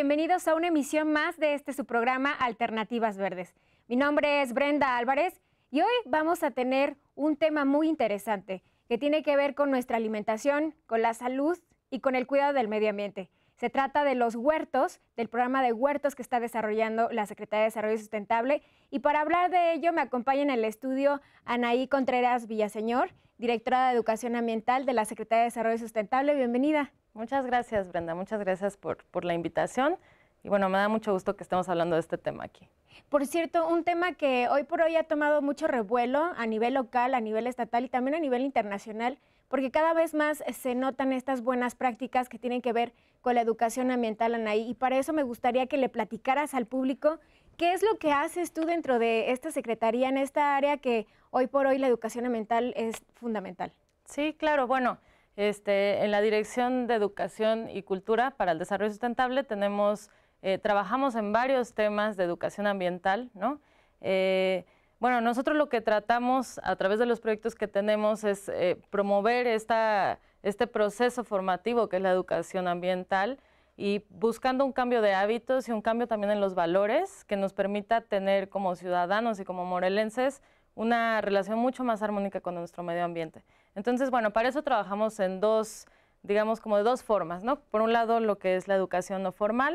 Bienvenidos a una emisión más de este su programa Alternativas Verdes. Mi nombre es Brenda Álvarez y hoy vamos a tener un tema muy interesante que tiene que ver con nuestra alimentación, con la salud y con el cuidado del medio ambiente. Se trata de los huertos, del programa de huertos que está desarrollando la Secretaría de Desarrollo Sustentable. Y para hablar de ello me acompaña en el estudio Anaí Contreras Villaseñor, directora de Educación Ambiental de la Secretaría de Desarrollo Sustentable. Bienvenida. Muchas gracias, Brenda. Muchas gracias por, por la invitación. Y bueno, me da mucho gusto que estemos hablando de este tema aquí. Por cierto, un tema que hoy por hoy ha tomado mucho revuelo a nivel local, a nivel estatal y también a nivel internacional, porque cada vez más se notan estas buenas prácticas que tienen que ver con la educación ambiental, Anaí. Y para eso me gustaría que le platicaras al público qué es lo que haces tú dentro de esta Secretaría, en esta área que hoy por hoy la educación ambiental es fundamental. Sí, claro, bueno. Este, en la Dirección de Educación y Cultura para el Desarrollo Sustentable tenemos, eh, trabajamos en varios temas de educación ambiental, ¿no? Eh, bueno, nosotros lo que tratamos a través de los proyectos que tenemos es eh, promover este proceso formativo que es la educación ambiental y buscando un cambio de hábitos y un cambio también en los valores que nos permita tener como ciudadanos y como morelenses una relación mucho más armónica con nuestro medio ambiente. Entonces, bueno, para eso trabajamos en dos, digamos como de dos formas, ¿no? Por un lado lo que es la educación no formal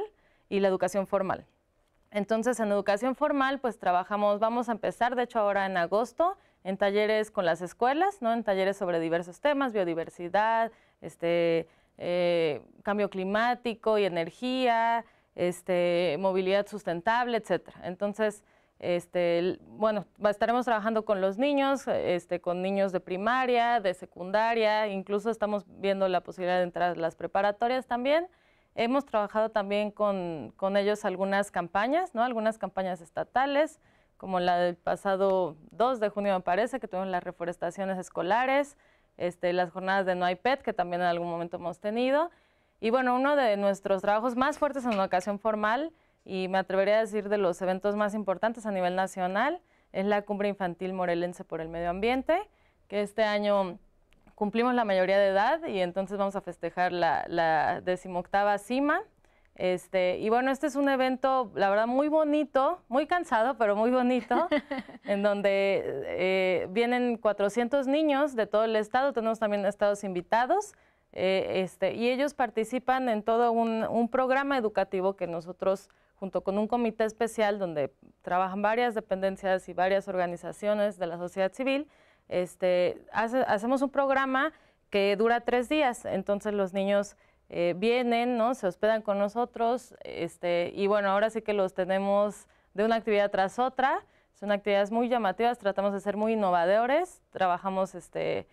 y la educación formal. Entonces, en educación formal, pues trabajamos, vamos a empezar, de hecho, ahora en agosto, en talleres con las escuelas, ¿no? En talleres sobre diversos temas, biodiversidad, este, eh, cambio climático y energía, este, movilidad sustentable, etcétera. Entonces, este, bueno, estaremos trabajando con los niños, este, con niños de primaria, de secundaria, incluso estamos viendo la posibilidad de entrar a las preparatorias también. Hemos trabajado también con, ellos algunas campañas, ¿no? algunas campañas estatales, como la del pasado 2 de junio, me parece, que tuvimos las reforestaciones escolares, este, las jornadas de No hay PET, que también en algún momento hemos tenido. Y bueno, uno de nuestros trabajos más fuertes en una ocasión formal, y me atrevería a decir de los eventos más importantes a nivel nacional, es la Cumbre Infantil Morelense por el Medio Ambiente, que este año cumplimos la mayoría de edad y entonces vamos a festejar la, decimoctava cima. Este, y bueno, este es un evento, la verdad, muy bonito, muy cansado, pero muy bonito, en donde eh, vienen 400 niños de todo el estado, tenemos también estados invitados, eh, este, y ellos participan en todo un, programa educativo que nosotros, junto con un comité especial donde trabajan varias dependencias y varias organizaciones de la sociedad civil, este, hacemos un programa que dura tres días, entonces los niños eh, vienen, Se hospedan con nosotros, este, y bueno, ahora sí que los tenemos de una actividad tras otra, son actividades muy llamativas, tratamos de ser muy innovadores, trabajamos este,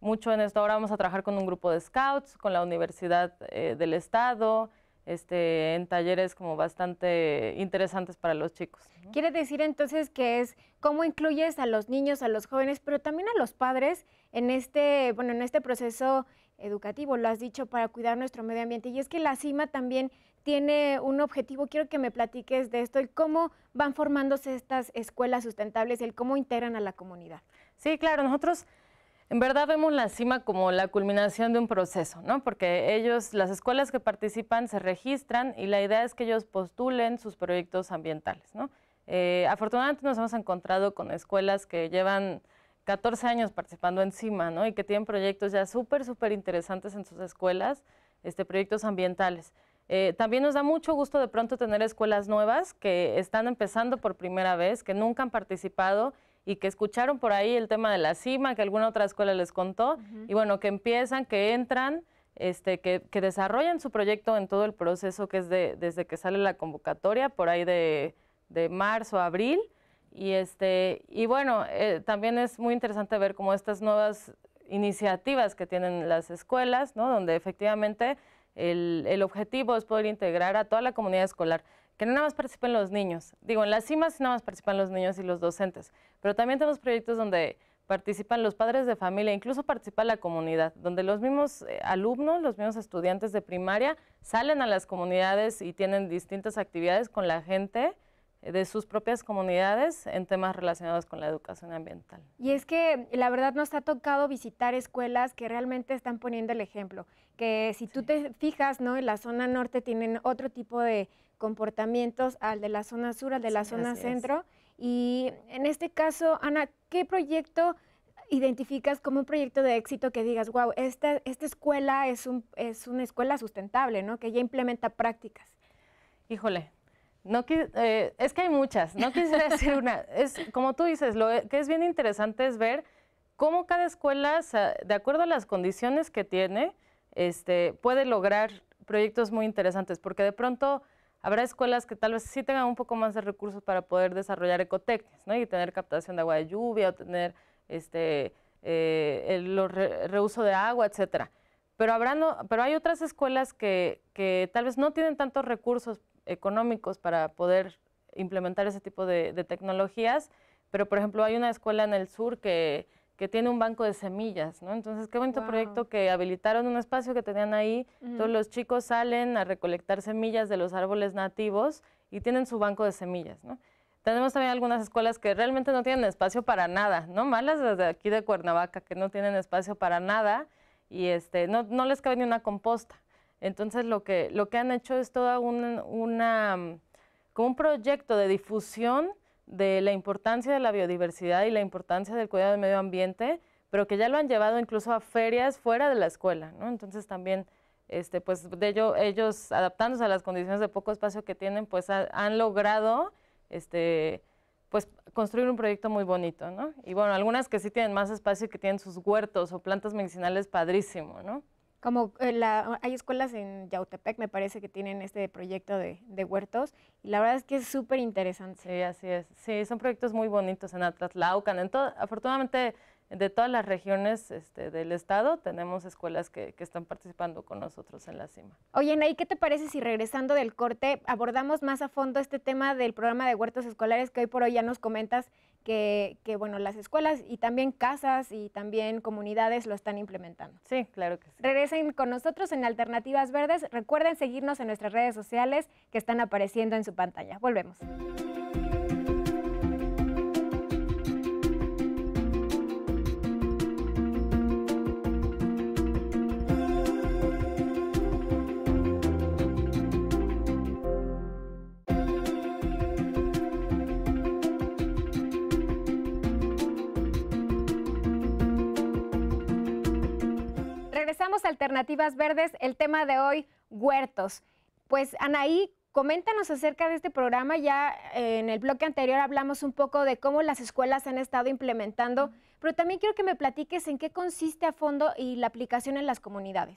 mucho en esto, ahora vamos a trabajar con un grupo de scouts, con la Universidad eh, del Estado, este, en talleres como bastante interesantes para los chicos. Quiere decir entonces que es cómo incluyes a los niños, a los jóvenes, pero también a los padres en este, bueno, en este proceso educativo, lo has dicho, para cuidar nuestro medio ambiente. Y es que la cima también tiene un objetivo. Quiero que me platiques de esto y cómo van formándose estas escuelas sustentables el cómo integran a la comunidad. Sí, claro, nosotros en verdad vemos la cima como la culminación de un proceso, ¿no? Porque ellos, las escuelas que participan se registran y la idea es que ellos postulen sus proyectos ambientales, eh, afortunadamente nos hemos encontrado con escuelas que llevan 14 años participando encima, ¿no? Y que tienen proyectos ya súper, súper interesantes en sus escuelas, este, proyectos ambientales. Eh, también nos da mucho gusto de pronto tener escuelas nuevas que están empezando por primera vez, que nunca han participado y que escucharon por ahí el tema de la cima, que alguna otra escuela les contó, y bueno, que empiezan, que entran, este, que, desarrollan su proyecto en todo el proceso que es de, desde que sale la convocatoria, por ahí de, de marzo, abril. Y, este, y bueno, eh, también es muy interesante ver cómo estas nuevas iniciativas que tienen las escuelas, ¿no? donde efectivamente el objetivo es poder integrar a toda la comunidad escolar que no nada más participen los niños. Digo, en las cimas nada más participan los niños y los docentes, pero también tenemos proyectos donde participan los padres de familia, incluso participa la comunidad, donde los mismos eh, alumnos, los mismos estudiantes de primaria salen a las comunidades y tienen distintas actividades con la gente eh, de sus propias comunidades en temas relacionados con la educación ambiental. Y es que la verdad nos ha tocado visitar escuelas que realmente están poniendo el ejemplo, que si tú te fijas, ¿no? En la zona norte tienen otro tipo de, comportamientos al de la zona sur, al de la zona centro. Y en este caso, Ana, ¿qué proyecto identificas como un proyecto de éxito que digas, wow, esta, esta escuela es, un, es una escuela sustentable, ¿no? Que ya implementa prácticas. Híjole, no eh, es que hay muchas, no quisiera decir una. Es, como tú dices, lo que es bien interesante es ver cómo cada escuela, de acuerdo a las condiciones que tiene, este, puede lograr proyectos muy interesantes, porque de pronto Habrá escuelas que tal vez sí tengan un poco más de recursos para poder desarrollar ecotecnias, ¿no? Y tener captación de agua de lluvia o tener este, eh, el reuso de agua, etcétera. Pero, habrá pero hay otras escuelas que, tal vez no tienen tantos recursos económicos para poder implementar ese tipo de tecnologías, pero por ejemplo hay una escuela en el sur que que tiene un banco de semillas, ¿no? Entonces, qué bonito proyecto que habilitaron un espacio que tenían ahí. Todos los chicos salen a recolectar semillas de los árboles nativos y tienen su banco de semillas, ¿no? Tenemos también algunas escuelas que realmente no tienen espacio para nada, ¿no? Malas desde aquí de Cuernavaca, que no tienen espacio para nada y este, no, no les cabe ni una composta. Entonces, lo que, lo que han hecho es toda una, como un proyecto de difusión de la importancia de la biodiversidad y la importancia del cuidado del medio ambiente, pero que ya lo han llevado incluso a ferias fuera de la escuela, ¿no? Entonces también, este, pues de ello, ellos adaptándose a las condiciones de poco espacio que tienen, pues han logrado, este, pues construir un proyecto muy bonito, ¿no? Y bueno, algunas que sí tienen más espacio y que tienen sus huertos o plantas medicinales padrísimo, ¿no? Como eh, la, hay escuelas en Yautepec, me parece que tienen este proyecto de, huertos, y la verdad es que es súper interesante. Sí, así es. Sí, son proyectos muy bonitos en Atlas, en todo, afortunadamente de todas las regiones este, del estado tenemos escuelas que, están participando con nosotros en la cima. Oye, Nay, ¿qué te parece si regresando del corte abordamos más a fondo este tema del programa de huertos escolares que hoy por hoy ya nos comentas que, bueno, las escuelas y también casas y también comunidades lo están implementando? Sí, claro que sí. Regresen con nosotros en Alternativas Verdes. Recuerden seguirnos en nuestras redes sociales que están apareciendo en su pantalla. Volvemos. Verdes, el tema de hoy, huertos. Pues Anaí, coméntanos acerca de este programa. Ya eh, en el bloque anterior hablamos un poco de cómo las escuelas han estado implementando, pero también quiero que me platiques en qué consiste a fondo y la aplicación en las comunidades.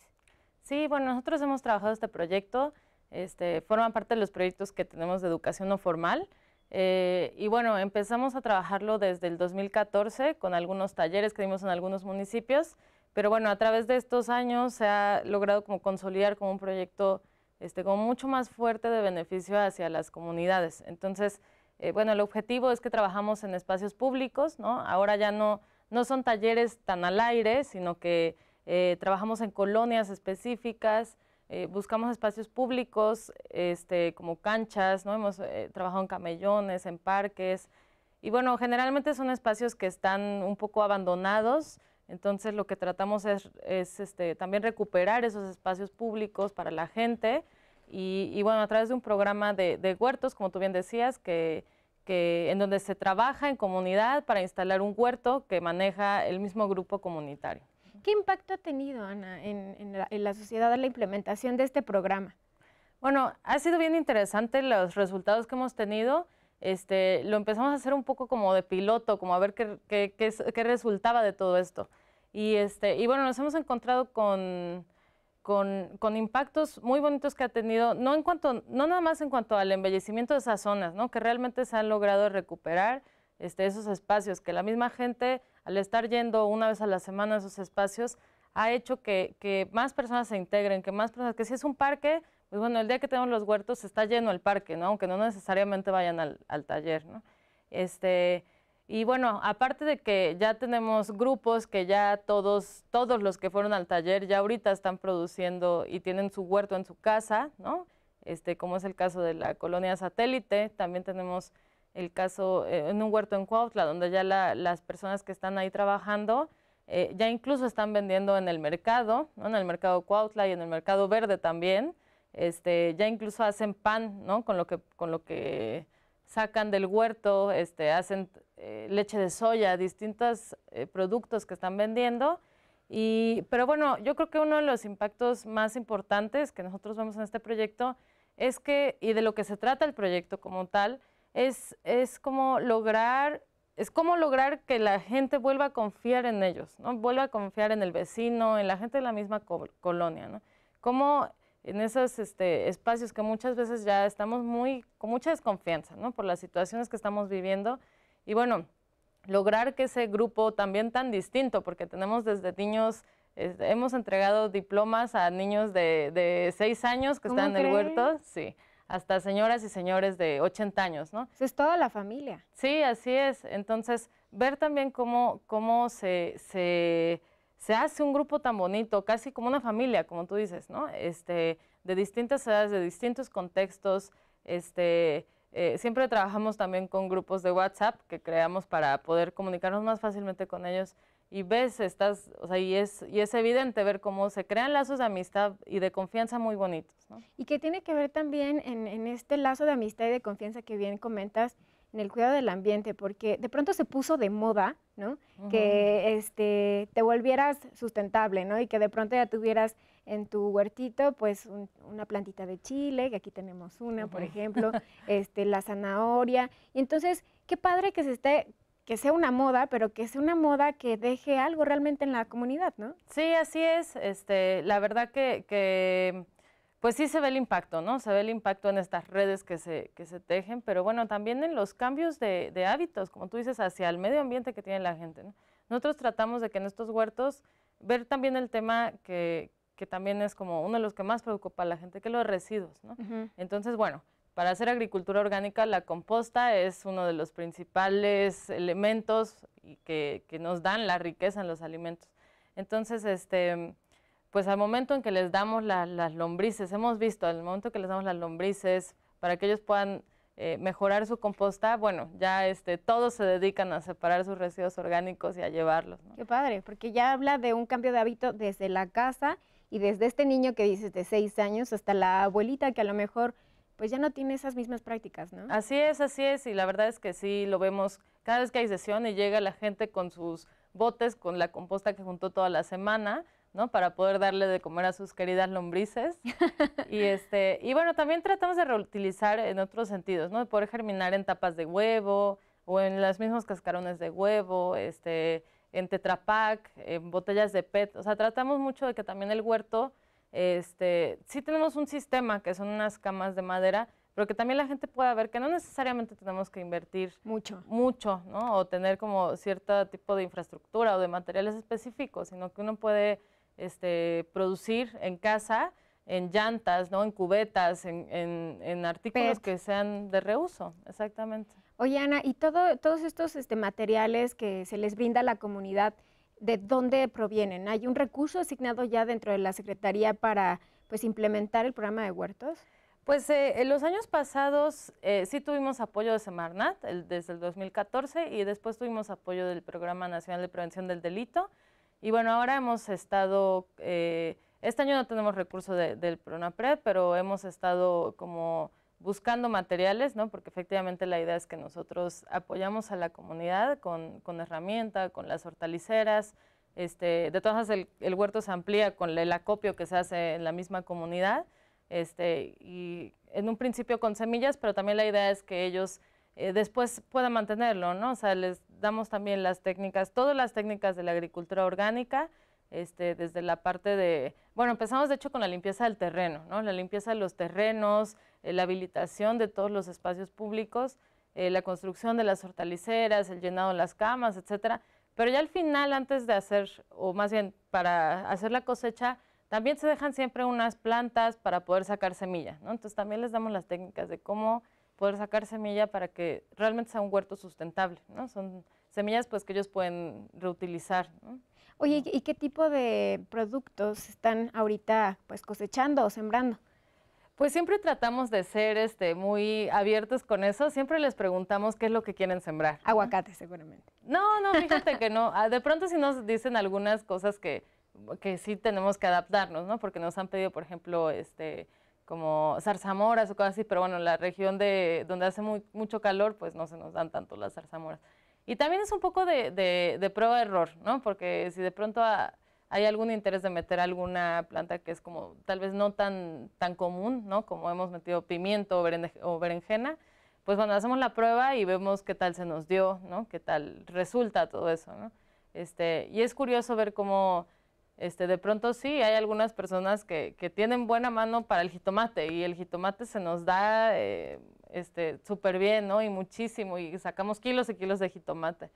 Sí, bueno, nosotros hemos trabajado este proyecto. Este, forman parte de los proyectos que tenemos de educación no formal. Eh, y bueno, empezamos a trabajarlo desde el 2014 con algunos talleres que dimos en algunos municipios pero bueno, a través de estos años se ha logrado como consolidar como un proyecto este, como mucho más fuerte de beneficio hacia las comunidades. Entonces, eh, bueno, el objetivo es que trabajamos en espacios públicos, ¿no? Ahora ya no, no son talleres tan al aire, sino que eh, trabajamos en colonias específicas, eh, buscamos espacios públicos, este, como canchas, ¿no? Hemos trabajado en camellones, en parques, y bueno, generalmente son espacios que están un poco abandonados, entonces lo que tratamos es, este, también recuperar esos espacios públicos para la gente y, bueno, a través de un programa de, huertos, como tú bien decías, que, en donde se trabaja en comunidad para instalar un huerto que maneja el mismo grupo comunitario. ¿Qué impacto ha tenido, Ana, en, la, en la sociedad la implementación de este programa? Bueno, ha sido bien interesante los resultados que hemos tenido. Este, lo empezamos a hacer un poco como de piloto, como a ver qué, resultaba de todo esto. Y, este, bueno, nos hemos encontrado con, impactos muy bonitos que ha tenido, no, en cuanto, no nada más en cuanto al embellecimiento de esas zonas, que realmente se han logrado recuperar este, esos espacios, que la misma gente, al estar yendo una vez a la semana a esos espacios, ha hecho que, que más personas se integren, que más personas, que si es un parque, pues bueno, el día que tenemos los huertos está lleno el parque, ¿no? Aunque no necesariamente vayan al, taller, ¿no? Este, y bueno, aparte de que ya tenemos grupos que ya todos, todos los que fueron al taller ya ahorita están produciendo y tienen su huerto en su casa, ¿no? Este, como es el caso de la colonia satélite, también tenemos el caso eh, en un huerto en Cuautla, donde ya las personas que están ahí trabajando eh, ya incluso están vendiendo en el mercado, en el mercado Cuautla y en el mercado verde también, este, ya incluso hacen pan, ¿no? Con lo que, con lo que sacan del huerto, este, hacen eh, leche de soya, distintos eh, productos que están vendiendo. Y, pero bueno, yo creo que uno de los impactos más importantes que nosotros vemos en este proyecto es que, y de lo que se trata el proyecto como tal, es, es como lograr es cómo lograr que la gente vuelva a confiar en ellos, ¿no? vuelva a confiar en el vecino, en la gente de la misma colonia. ¿no? Cómo en esos este, espacios que muchas veces ya estamos muy con mucha desconfianza, ¿no? Por las situaciones que estamos viviendo. Y bueno, lograr que ese grupo también tan distinto, porque tenemos desde niños, hemos entregado diplomas a niños de, de seis años que están en el huerto, sí, hasta señoras y señores de 80 años, ¿no? es toda la familia. Sí, así es. Entonces, ver también cómo, cómo se, se se hace un grupo tan bonito, casi como una familia, como tú dices, ¿no? Este, de distintas edades, de distintos contextos, este, eh, siempre trabajamos también con grupos de WhatsApp que creamos para poder comunicarnos más fácilmente con ellos y ves, estás, o sea, y es, y es evidente ver cómo se crean lazos de amistad y de confianza muy bonitos. Y que tiene que ver también en, en, este lazo de amistad y de confianza que bien comentas, en el cuidado del ambiente, porque de pronto se puso de moda, ¿no? Que este, te volvieras sustentable, ¿no? Y que de pronto ya tuvieras en tu huertito, pues, una plantita de chile, que aquí tenemos una, por ejemplo, este, la zanahoria. Y entonces, qué padre que se esté que sea una moda, pero que sea una moda que deje algo realmente en la comunidad, ¿no? Sí, así es. Este, la verdad que, que pues sí se ve el impacto, ¿no? Se ve el impacto en estas redes que se, se tejen, pero bueno, también en los cambios de, hábitos, como tú dices, hacia el medio ambiente que tiene la gente. Nosotros tratamos de que en estos huertos, ver también el tema que, también es como uno de los que más preocupa a la gente, que los residuos, ¿no? Entonces, bueno, para hacer agricultura orgánica, la composta es uno de los principales elementos que, que nos dan la riqueza en los alimentos. Entonces, este, pues al momento en que les damos las lombrices, hemos visto, al momento que les damos las lombrices para que ellos puedan eh, mejorar su composta, bueno, ya este, todos se dedican a separar sus residuos orgánicos y a llevarlos. Qué padre, porque ya habla de un cambio de hábito desde la casa y desde este niño que dice de seis años hasta la abuelita que a lo mejor pues ya no tiene esas mismas prácticas, ¿no? Así es, así es, y la verdad es que sí, lo vemos cada vez que hay sesión y llega la gente con sus botes, con la composta que juntó toda la semana, ¿no? Para poder darle de comer a sus queridas lombrices. y, este, y bueno, también tratamos de reutilizar en otros sentidos, ¿no? De poder germinar en tapas de huevo o en los mismos cascarones de huevo, este, en tetrapac, en botellas de PET. O sea, tratamos mucho de que también el huerto, este, sí tenemos un sistema que son unas camas de madera, pero que también la gente pueda ver que no necesariamente tenemos que invertir mucho, mucho ¿no? o tener como cierto tipo de infraestructura o de materiales específicos, sino que uno puede este, producir en casa en llantas, ¿no? en cubetas, en, artículos e que sean de reuso, exactamente. Oye, Ana, ¿y todos estos este, materiales que se les brinda a la comunidad, de dónde provienen? ¿Hay un recurso asignado ya dentro de la Secretaría para pues, implementar el programa de huertos? Pues eh, en los años pasados eh, sí tuvimos apoyo de Semarnat desde el 2014 y después tuvimos apoyo del Programa Nacional de Prevención del Delito, y bueno, ahora hemos estado, eh, este año no tenemos recurso de, del PRONAPRED, pero hemos estado como buscando materiales, ¿no? porque efectivamente la idea es que nosotros apoyamos a la comunidad con, con herramienta, con las hortaliceras, este, de todas el, el, huerto se amplía con el acopio que se hace en la misma comunidad, este, y en un principio con semillas, pero también la idea es que ellos eh, después pueda mantenerlo, ¿no? O sea, les damos también las técnicas, todas las técnicas de la agricultura orgánica, este, desde la parte de, bueno, empezamos de hecho con la limpieza del terreno, ¿no? La limpieza de los terrenos, eh, la habilitación de todos los espacios públicos, eh, la construcción de las hortaliceras, el llenado de las camas, etcétera. Pero ya al final, antes de hacer, o más bien para hacer la cosecha, también se dejan siempre unas plantas para poder sacar semilla, ¿no? Entonces también les damos las técnicas de cómo poder sacar semilla para que realmente sea un huerto sustentable, ¿no? Son semillas pues que ellos pueden reutilizar, ¿no? Oye, ¿y qué tipo de productos están ahorita pues cosechando o sembrando? Pues siempre tratamos de ser este, muy abiertos con eso, siempre les preguntamos qué es lo que quieren sembrar. Aguacate, seguramente. No, no, fíjate que no. Ah, de pronto sí nos dicen algunas cosas que, que sí tenemos que adaptarnos, ¿no? Porque nos han pedido, por ejemplo, este, como zarzamoras o cosas así, pero bueno, la región de donde hace mucho calor, pues no se nos dan tanto las zarzamoras. Y también es un poco de, de prueba-error, ¿no? Porque si de pronto hay algún interés de meter alguna planta que es como tal vez no tan, tan común, ¿no? Como hemos metido pimiento o berenjena, pues bueno, hacemos la prueba y vemos qué tal se nos dio, ¿no? Qué tal resulta todo eso, ¿no? Este, y es curioso ver cómo este, de pronto sí, hay algunas personas que, que, tienen buena mano para el jitomate y el jitomate se nos da eh, este súper bien, ¿no? Y muchísimo, y sacamos kilos y kilos de jitomate.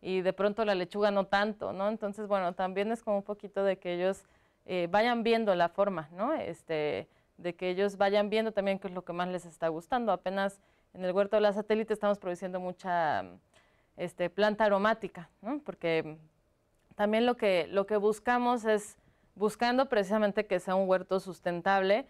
Y de pronto la lechuga no tanto, ¿no? Entonces, bueno, también es como un poquito de que ellos eh, vayan viendo la forma, ¿no? Este, de que ellos vayan viendo también qué es lo que más les está gustando. Apenas en el huerto de la satélite estamos produciendo mucha este, planta aromática, ¿no? Porque también lo que, lo que buscamos es, buscando precisamente que sea un huerto sustentable,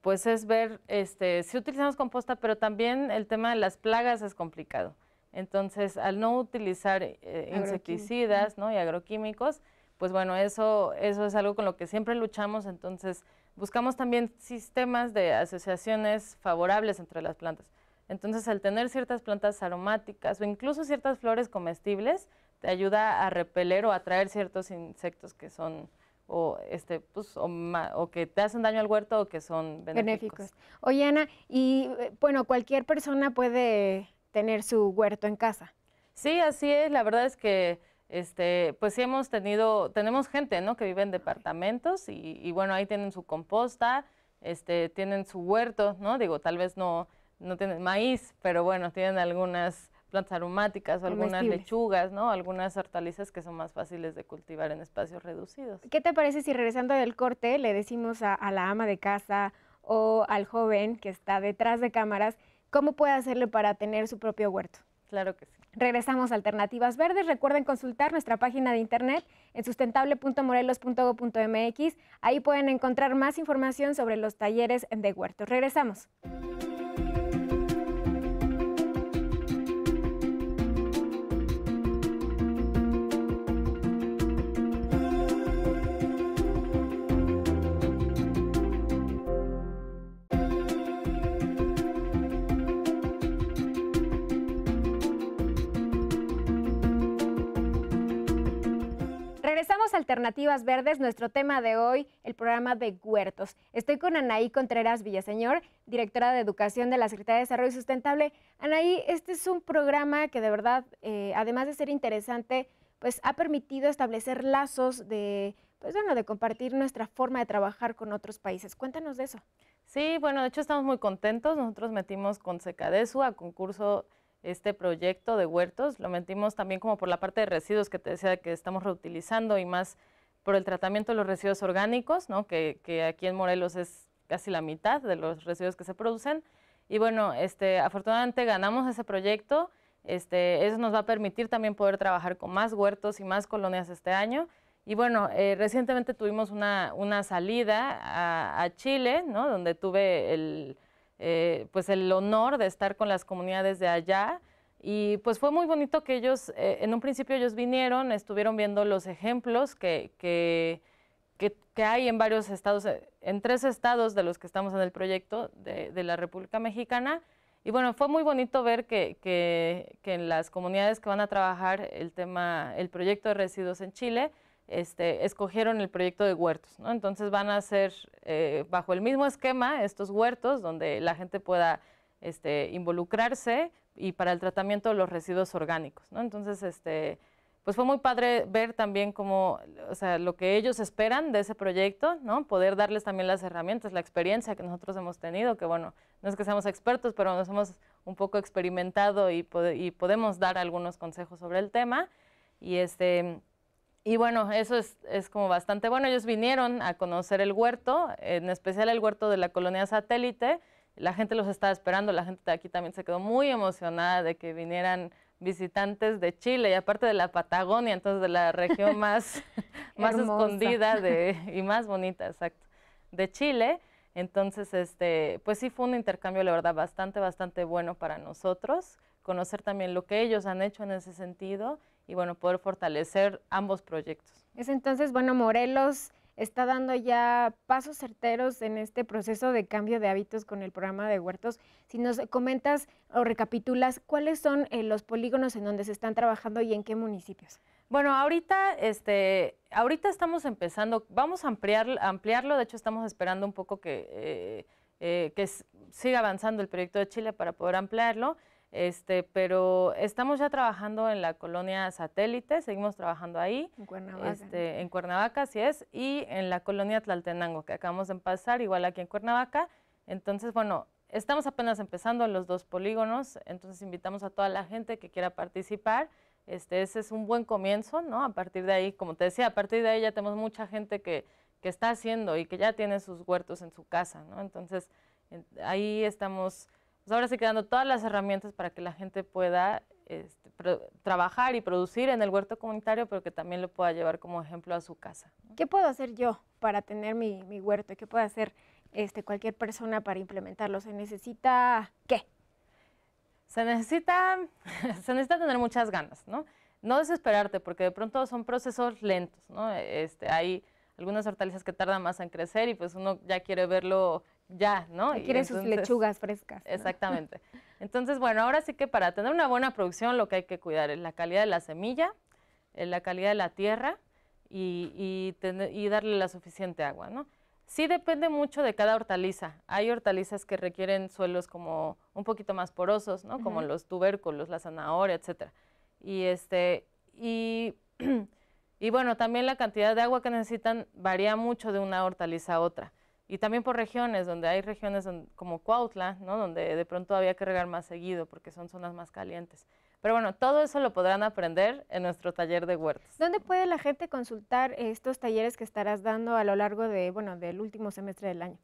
pues es ver, si este, utilizamos composta, pero también el tema de las plagas es complicado. Entonces, al no utilizar eh, insecticidas ¿no? y agroquímicos, pues bueno, eso, eso es algo con lo que siempre luchamos, entonces buscamos también sistemas de asociaciones favorables entre las plantas. Entonces, al tener ciertas plantas aromáticas o incluso ciertas flores comestibles, te ayuda a repeler o atraer ciertos insectos que son o este pues o, que te hacen daño al huerto o que son benéficos. Oyana y bueno, cualquier persona puede tener su huerto en casa. Sí, así es, la verdad es que este, pues sí hemos tenido, tenemos gente, ¿no? Que vive en departamentos y, y bueno, ahí tienen su composta, este, tienen su huerto, ¿no? Digo, tal vez no, no tienen maíz, pero bueno, tienen algunas plantas aromáticas o algunas lechugas, ¿no? Algunas hortalizas que son más fáciles de cultivar en espacios reducidos. ¿Qué te parece si regresando del corte le decimos a, la ama de casa o al joven que está detrás de cámaras cómo puede hacerlo para tener su propio huerto? Claro que sí. Regresamos a Alternativas Verdes. Recuerden consultar nuestra página de internet en sustentable.morelos.gov.mx. Ahí pueden encontrar más información sobre los talleres de huertos. Regresamos. alternativas verdes, nuestro tema de hoy, el programa de huertos. Estoy con Anaí Contreras Villaseñor, directora de Educación de la Secretaría de Desarrollo Sustentable. Anaí, este es un programa que de verdad, eh, además de ser interesante, pues ha permitido establecer lazos de, pues bueno, de compartir nuestra forma de trabajar con otros países. Cuéntanos de eso. Sí, bueno, de hecho estamos muy contentos. Nosotros metimos con Secadesu a concurso este proyecto de huertos. Lo metimos también como por la parte de residuos que te decía que estamos reutilizando y más por el tratamiento de los residuos orgánicos, ¿no? que, que aquí en Morelos es casi la mitad de los residuos que se producen. Y bueno, este, afortunadamente ganamos ese proyecto. Este, eso nos va a permitir también poder trabajar con más huertos y más colonias este año. Y bueno, eh, recientemente tuvimos una, una salida a, a Chile, ¿no? donde tuve el, eh, pues el honor de estar con las comunidades de allá. Y pues fue muy bonito que ellos, eh, en un principio ellos vinieron, estuvieron viendo los ejemplos que, hay en varios estados, eh, en tres estados de los que estamos en el proyecto de, la República Mexicana. Y bueno, fue muy bonito ver que, en las comunidades que van a trabajar el tema, el proyecto de residuos en Chile, este, escogieron el proyecto de huertos. ¿no? Entonces van a ser eh, bajo el mismo esquema estos huertos donde la gente pueda este, involucrarse y para el tratamiento de los residuos orgánicos. ¿no? Entonces, este, pues fue muy padre ver también cómo, o sea, lo que ellos esperan de ese proyecto, ¿no? Poder darles también las herramientas, la experiencia que nosotros hemos tenido, que bueno, no es que seamos expertos, pero nos hemos un poco experimentado y, y podemos dar algunos consejos sobre el tema. Y este, y bueno, eso es, es, como bastante bueno. Ellos vinieron a conocer el huerto, en especial el huerto de la colonia satélite. La gente los estaba esperando, la gente de aquí también se quedó muy emocionada de que vinieran visitantes de Chile y aparte de la Patagonia, entonces de la región más, más escondida de, y más bonita, exacto, de Chile. Entonces, este, pues sí fue un intercambio, la verdad, bastante, bastante bueno para nosotros, conocer también lo que ellos han hecho en ese sentido y bueno, poder fortalecer ambos proyectos. Es entonces, bueno, Morelos está dando ya pasos certeros en este proceso de cambio de hábitos con el programa de huertos. Si nos comentas o recapitulas, ¿cuáles son eh, los polígonos en donde se están trabajando y en qué municipios? Bueno, ahorita, este, ahorita estamos empezando, vamos a ampliar, ampliarlo, de hecho estamos esperando un poco que, eh, eh, que siga avanzando el proyecto de Chile para poder ampliarlo. Este, pero estamos ya trabajando en la colonia satélite, seguimos trabajando ahí. En Cuernavaca. Este, en Cuernavaca, así es, y en la colonia Tlaltenango, que acabamos de pasar, igual aquí en Cuernavaca. Entonces, bueno, estamos apenas empezando los dos polígonos, entonces invitamos a toda la gente que quiera participar. Este, ese es un buen comienzo, ¿no? A partir de ahí, como te decía, a partir de ahí ya tenemos mucha gente que, está haciendo y que ya tiene sus huertos en su casa, ¿no? Entonces, ahí estamos pues, ahora sí quedando todas las herramientas para que la gente pueda este, trabajar y producir en el huerto comunitario, pero que también lo pueda llevar como ejemplo a su casa. ¿Qué puedo hacer yo para tener mi, huerto? ¿Qué puede hacer este, cualquier persona para implementarlo? ¿Se necesita qué? Se necesita, se necesita tener muchas ganas, ¿no? No desesperarte, porque de pronto son procesos lentos, ¿no? Este, hay algunas hortalizas que tardan más en crecer y pues uno ya quiere verlo ya, ¿no? Y quieren sus lechugas frescas. Exactamente. Entonces, bueno, ahora sí que para tener una buena producción lo que hay que cuidar es la calidad de la semilla, eh, la calidad de la tierra y, darle la suficiente agua, ¿no? Sí depende mucho de cada hortaliza. Hay hortalizas que requieren suelos como un poquito más porosos, ¿no? Como los tubérculos, la zanahoria, etcétera. Y este y bueno, también la cantidad de agua que necesitan varía mucho de una hortaliza a otra y también por regiones, donde hay regiones como Cuautla, ¿no? donde de pronto había que regar más seguido porque son zonas más calientes. Pero bueno, todo eso lo podrán aprender en nuestro taller de huertos. ¿Dónde puede la gente consultar estos talleres que estarás dando a lo largo de, bueno, del último semestre del año?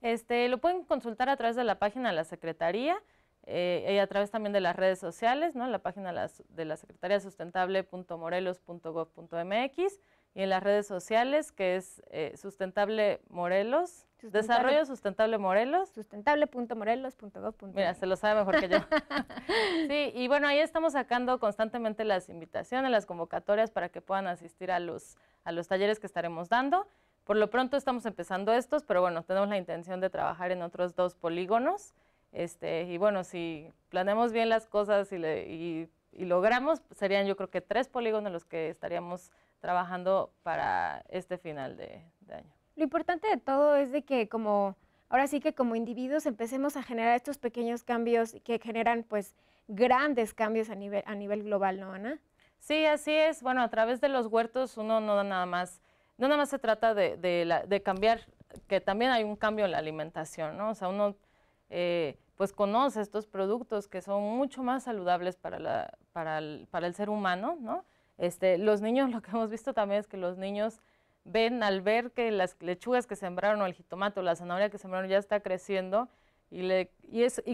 Este, lo pueden consultar a través de la página de la Secretaría eh, y a través también de las redes sociales, ¿no? la página de la, de Secretaría Sustentable .morelos .mx, y en las redes sociales, que es eh, Sustentable Morelos, sustentable. Desarrollo Sustentable Morelos. Sustentable.morelos.gov. Mira, se lo sabe mejor que yo. sí, y bueno, ahí estamos sacando constantemente las invitaciones, las convocatorias para que puedan asistir a los, a los talleres que estaremos dando. Por lo pronto estamos empezando estos, pero bueno, tenemos la intención de trabajar en otros dos polígonos. Este, y bueno, si planeamos bien las cosas y, le, y, y logramos, serían yo creo que tres polígonos los que estaríamos trabajando para este final de, año. Lo importante de todo es de que como ahora sí que como individuos empecemos a generar estos pequeños cambios que generan pues grandes cambios a nivel, a nivel global, ¿no, Ana? Sí, así es. Bueno, a través de los huertos uno no da nada más, no nada más se trata de, cambiar, que también hay un cambio en la alimentación, ¿no? O sea, uno eh, pues conoce estos productos que son mucho más saludables para, el, para el ser humano, ¿no? Este, los niños, lo que hemos visto también es que los niños ven al ver que las lechugas que sembraron o el jitomato, la zanahoria que sembraron ya está creciendo y,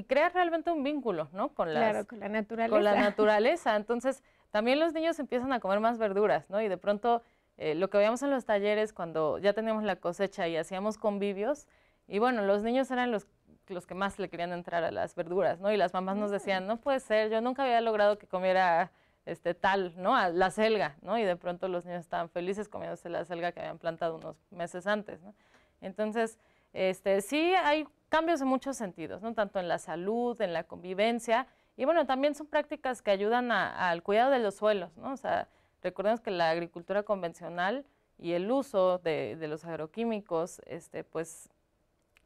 crea realmente un vínculo, ¿no? Con, la naturaleza. Con Entonces, también los niños empiezan a comer más verduras, ¿no? Y de pronto, eh, lo que veíamos en los talleres cuando ya teníamos la cosecha y hacíamos convivios, y bueno, los niños eran los, los que más le querían entrar a las verduras, ¿no? Y las mamás nos decían, no puede ser, yo nunca había logrado que comiera este tal, ¿no? la selga, ¿no? Y de pronto los niños estaban felices comiéndose la selga que habían plantado unos meses antes, ¿no? Entonces, este, sí hay cambios en muchos sentidos, ¿no? Tanto en la salud, en la convivencia, y bueno, también son prácticas que ayudan al cuidado de los suelos, ¿no? O sea, recordemos que la agricultura convencional y el uso de, de los agroquímicos, este, pues,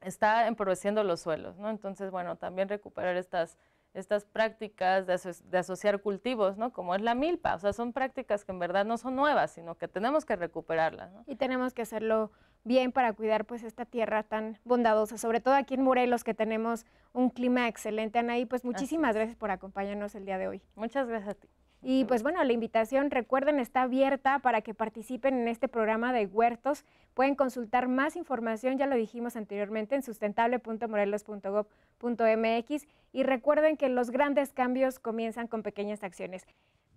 está empobreciendo los suelos, ¿no? Entonces, bueno, también recuperar estas estas prácticas de, asociar cultivos, ¿no? Como es la milpa, o sea, son prácticas que en verdad no son nuevas, sino que tenemos que recuperarlas. ¿no? Y tenemos que hacerlo bien para cuidar pues esta tierra tan bondadosa, sobre todo aquí en Morelos que tenemos un clima excelente. Anaí, pues muchísimas gracias por acompañarnos el día de hoy. Muchas gracias a ti. Y pues bueno, la invitación, recuerden, está abierta para que participen en este programa de huertos. Pueden consultar más información, ya lo dijimos anteriormente, en sustentable.morelos.gov.mx. Y recuerden que los grandes cambios comienzan con pequeñas acciones.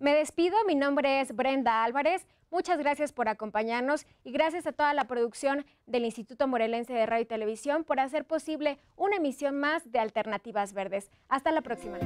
Me despido, mi nombre es Brenda Álvarez. Muchas gracias por acompañarnos y gracias a toda la producción del Instituto Morelense de Radio y Televisión por hacer posible una emisión más de Alternativas Verdes. Hasta la próxima.